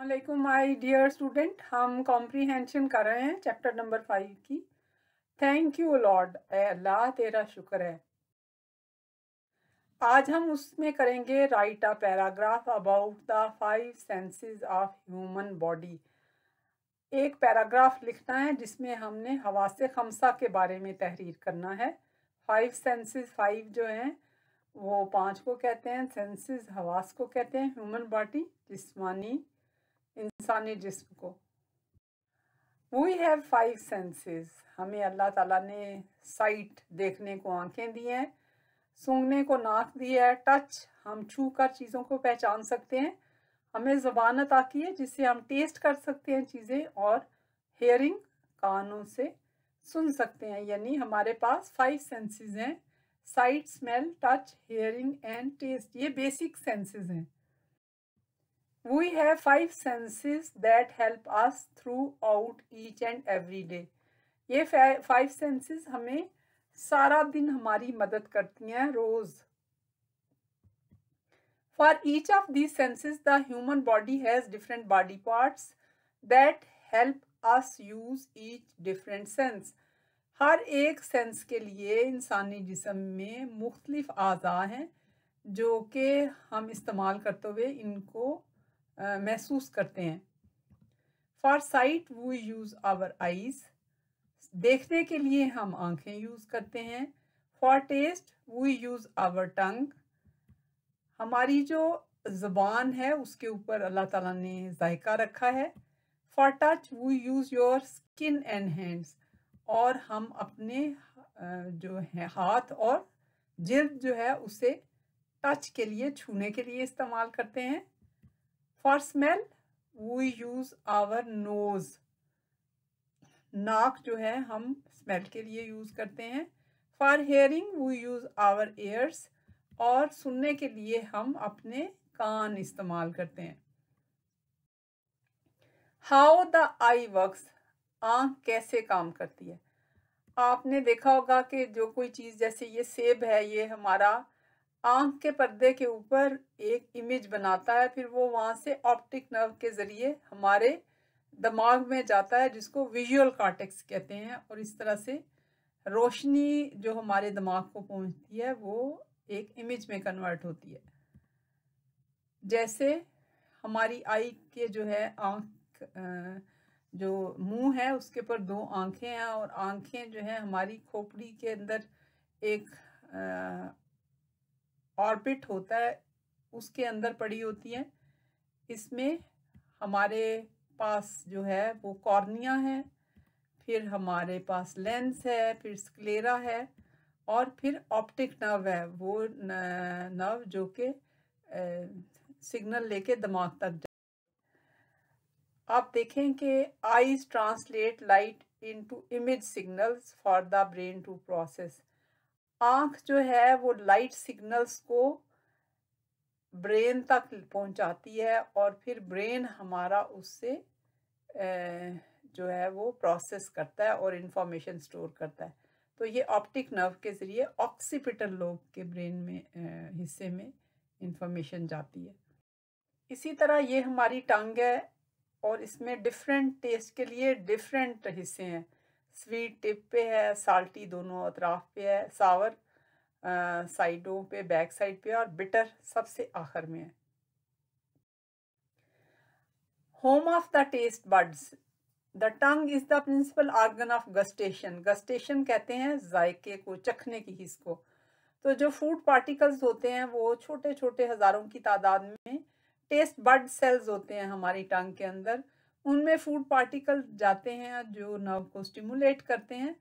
अलैक्म my dear student हम comprehension कर रहे हैं चैप्टर नंबर फाइव की थैंक यू लॉर्ड अल्लाह तेरा शुक्र है आज हम उसमें करेंगे write a paragraph about the five senses of human body एक पैराग्राफ लिखना है जिसमें हमने हवा से खमसा के बारे में तहरीर करना है फाइव सेंसेस फाइव जो हैं वो पांच को कहते हैं सेंसेस हवास को कहते हैं ह्यूमन बॉडी जिसमानी इंसानी जिस्म को वी हैव फाइव सेंसेस हमें अल्लाह ताला ने साइट देखने को आंखें दी हैं सूंघने को नाक दी है टच हम छू कर चीज़ों को पहचान सकते हैं हमें ज़बान अता की है जिससे हम टेस्ट कर सकते हैं चीज़ें और हेयरिंग कानों से सुन सकते हैं यानी हमारे पास फाइव सेंसेस हैं sight smell touch hearing and taste ये बेसिक सेंसेस हैं We have five senses that help us throughout each and every day. ये फाइव सेंसेस हमें सारा दिन हमारी मदद करती हैं रोज for each of these senses the human body has different body parts that help us use each different sense हर एक सेंस के लिए इंसानी जिसम में मुख्तलिफ अज़ा हैं जो कि हम इस्तेमाल करते हुए इनको महसूस करते हैं for sight we use our eyes देखने के लिए हम आंखें यूज़ करते हैं for taste we use our tongue हमारी जो ज़बान है उसके ऊपर अल्लाह ताला ने जायका रखा है for touch we use your skin and hands और हम अपने जो है हाथ और जिल्द जो है उसे टच के लिए छूने के लिए इस्तेमाल करते हैं for smell we use our nose नाक जो है हम स्मेल के लिए यूज़ करते हैं for hearing we use our ears और सुनने के लिए हम अपने कान इस्तेमाल करते हैं हाउ द आई वर्क्स आंख कैसे काम करती है आपने देखा होगा कि जो कोई चीज़ जैसे ये सेब है ये हमारा आंख के पर्दे के ऊपर एक इमेज बनाता है फिर वो वहाँ से ऑप्टिक नर्व के ज़रिए हमारे दिमाग में जाता है जिसको विजुअल कॉर्टेक्स कहते हैं और इस तरह से रोशनी जो हमारे दिमाग को पहुँचती है वो एक इमेज में कन्वर्ट होती है जैसे हमारी आई के जो है आँख जो मुंह है उसके ऊपर दो आँखें हैं और आँखें जो है हमारी खोपड़ी के अंदर एक ऑर्बिट होता है उसके अंदर पड़ी होती हैं इसमें हमारे पास जो है वो कॉर्निया है फिर हमारे पास लेंस है फिर स्क्लेरा है और फिर ऑप्टिक नर्व है वो नर्व जो कि सिग्नल लेके दिमाग तक आप देखें कि eyes translate light into image signals for the brain to process आंख जो है वो लाइट सिग्नल्स को ब्रेन तक पहुंचाती है और फिर ब्रेन हमारा उससे जो है वो प्रोसेस करता है और इन्फॉर्मेशन स्टोर करता है तो ये ऑप्टिक नर्व के ज़रिए ऑक्सीपिटल लोब के ब्रेन में हिस्से में इंफॉर्मेशन जाती है इसी तरह ये हमारी टंग है और इसमें डिफरेंट टेस्ट के लिए डिफरेंट हिस्से हैं स्वीट टिप पे है साल्टी दोनों अतराफ पे है सावर साइडों पे बैक साइड पे और बिटर सबसे आखिर में है home of the taste buds the tongue is the principal organ of gustation gustation कहते हैं जायके को चखने की हिस्स को तो जो फूड पार्टिकल्स होते हैं वो छोटे छोटे हज़ारों की तादाद में टेस्ट बर्ड सेल्स होते हैं हमारी टंग के अंदर उनमें फूड पार्टिकल जाते हैं जो नर्व को स्टिमुलेट करते हैं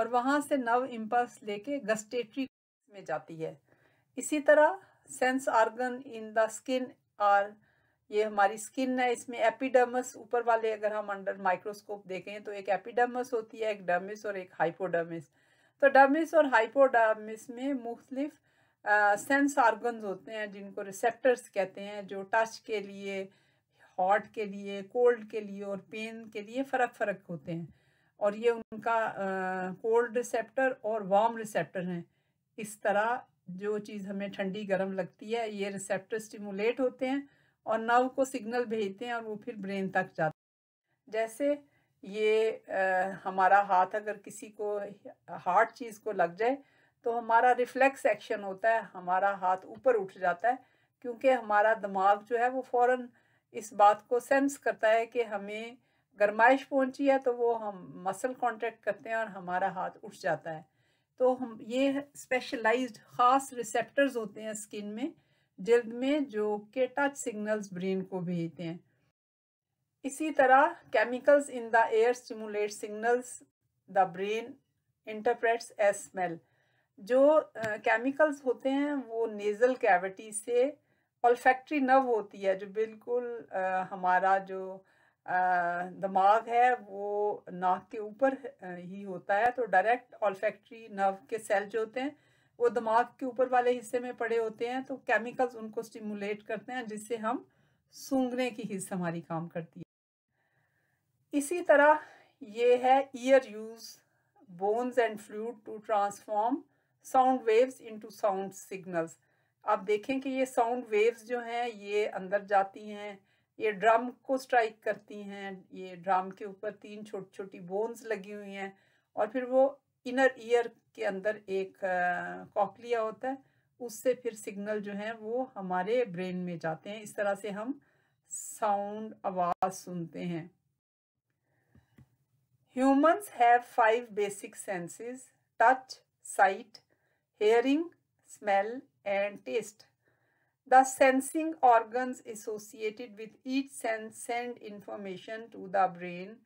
और वहाँ से नर्व इम्पल्स लेके गस्टेट्री में जाती है इसी तरह sense organ in the skin are ये हमारी स्किन है इसमें एपिडर्मस ऊपर वाले अगर हम अंडर माइक्रोस्कोप देखें तो एक एपिडर्मस होती है एक डर्मिस और एक हाइपोडर्मिस तो डर्मिस और हाइपोडर्मिस में मुख्तलिफ सेंस आर्गन होते हैं जिनको रिसेप्टर्स कहते हैं जो टच के लिए हॉट के लिए कोल्ड के लिए और पेन के लिए फ़र्क फ़र्क होते हैं और ये उनका कोल्ड रिसेप्टर और वार्म रिसेप्टर हैं इस तरह जो चीज़ हमें ठंडी गर्म लगती है ये रिसेप्टर स्टिमुलेट होते हैं और नव को सिग्नल भेजते हैं और वो फिर ब्रेन तक जाते हैं जैसे ये आ, हमारा हाथ अगर किसी को हार्ड चीज़ को लग जाए तो हमारा रिफ्लेक्स एक्शन होता है हमारा हाथ ऊपर उठ जाता है क्योंकि हमारा दिमाग जो है वो फ़ौरन इस बात को सेंस करता है कि हमें गरमाइश पहुंची है तो वो हम मसल कॉन्ट्रैक्ट करते हैं और हमारा हाथ उठ जाता है तो हम ये स्पेशलाइज्ड ख़ास रिसेप्टर्स होते हैं स्किन में जल्द में जो के टच सिग्नल्स ब्रेन को भेजते हैं इसी तरह chemicals in the air stimulate signals the brain interprets as smell जो केमिकल्स uh, होते हैं वो नेज़ल कैविटी से ऑल्फैक्ट्री नर्व होती है जो बिल्कुल आ, हमारा जो दिमाग है वो नाक के ऊपर ही होता है तो डायरेक्ट ऑल्फैक्ट्री नर्व के सेल जो होते हैं वो दिमाग के ऊपर वाले हिस्से में पड़े होते हैं तो केमिकल्स उनको स्टिमुलेट करते हैं जिससे हम सूंघने की हिस्स हमारी काम करती है इसी तरह ये है ear use bones and fluid to transform sound waves into sound signals आप देखें कि ये साउंड वेव्स जो हैं ये अंदर जाती हैं ये ड्रम को स्ट्राइक करती हैं ये ड्रम के ऊपर तीन छोटी छोटी बोन्स लगी हुई हैं और फिर वो इनर ईयर के अंदर एक कॉकलिया होता है उससे फिर सिग्नल जो है वो हमारे ब्रेन में जाते हैं इस तरह से हम साउंड आवाज़ सुनते हैं humans have five basic senses touch sight hearing smell and taste. The sensing organs associated with each sense send information to the brain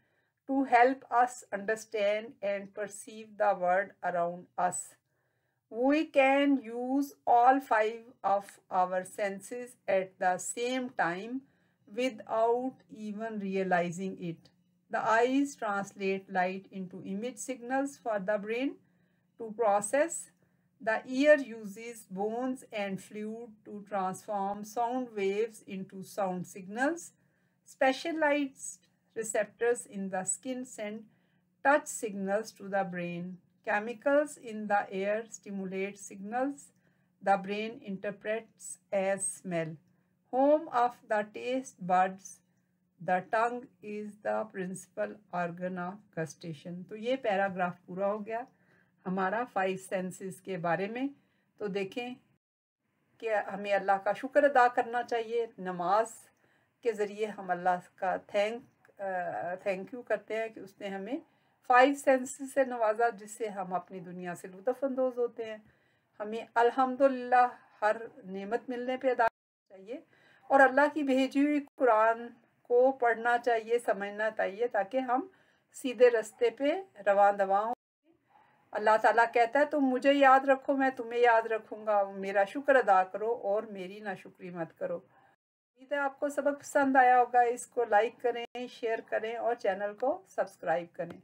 to help us understand and perceive the world around us. We can use all five of our senses at the same time without even realizing it. The eyes translate light into image signals for the brain to process the ear uses bones and fluid to transform sound waves into sound signals. Specialized receptors in the skin send touch signals to the brain. Chemicals in the air stimulate signals the brain interprets as smell. Home of the taste buds, the tongue is the principal organ of gustation. So, ये paragraph पूरा हो गया हमारा five senses के बारे में तो देखें कि हमें अल्लाह का शुक्र अदा करना चाहिए नमाज के ज़रिए हम अल्लाह का थैंक थैंक यू करते हैं कि उसने हमें फाइव सेंसेस से नवाजा जिससे हम अपनी दुनिया से लुत्फानंदोज होते हैं हमें अल्हम्दुलिल्लाह हर नेमत मिलने पे अदा चाहिए और अल्लाह की भेजी हुई कुरान को पढ़ना चाहिए समझना चाहिए ताकि हम सीधे रास्ते पे रवा दवा अल्लाह ताला कहता है तुम मुझे याद रखो मैं तुम्हें याद रखूंगा मेरा शुक्र अदा करो और मेरी नाशुक्री मत करो उम्मीद है आपको सबक पसंद आया होगा इसको लाइक करें शेयर करें और चैनल को सब्सक्राइब करें